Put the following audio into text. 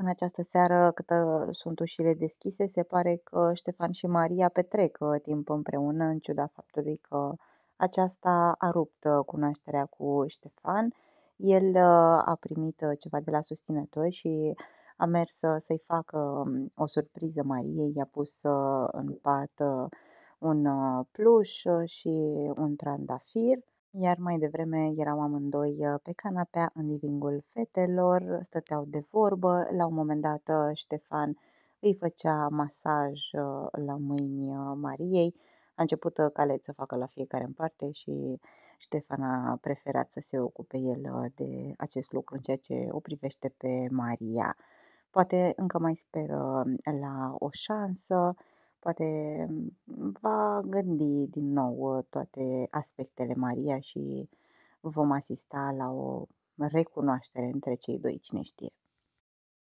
În această seară, cât ă, sunt ușile deschise, se pare că Ștefan și Maria petrec ă, timp împreună, în ciuda faptului că aceasta a rupt ă, cunoașterea cu Ștefan. El a primit ceva de la susținători și a mers să-i facă hm, o surpriză Mariei, i-a pus în pat un pluș și un trandafir iar mai devreme erau amândoi uh, pe canapea în livingul fetelor, stăteau de vorbă, la un moment dat uh, Ștefan îi făcea masaj uh, la mâini Mariei, a început Calet să facă la fiecare în parte și Ștefan a preferat să se ocupe el de acest lucru în ceea ce o privește pe Maria. Poate încă mai speră la o șansă, Poate mm, va gândi din nou ă, toate aspectele Maria și vom asista la o recunoaștere între cei doi, cine știe.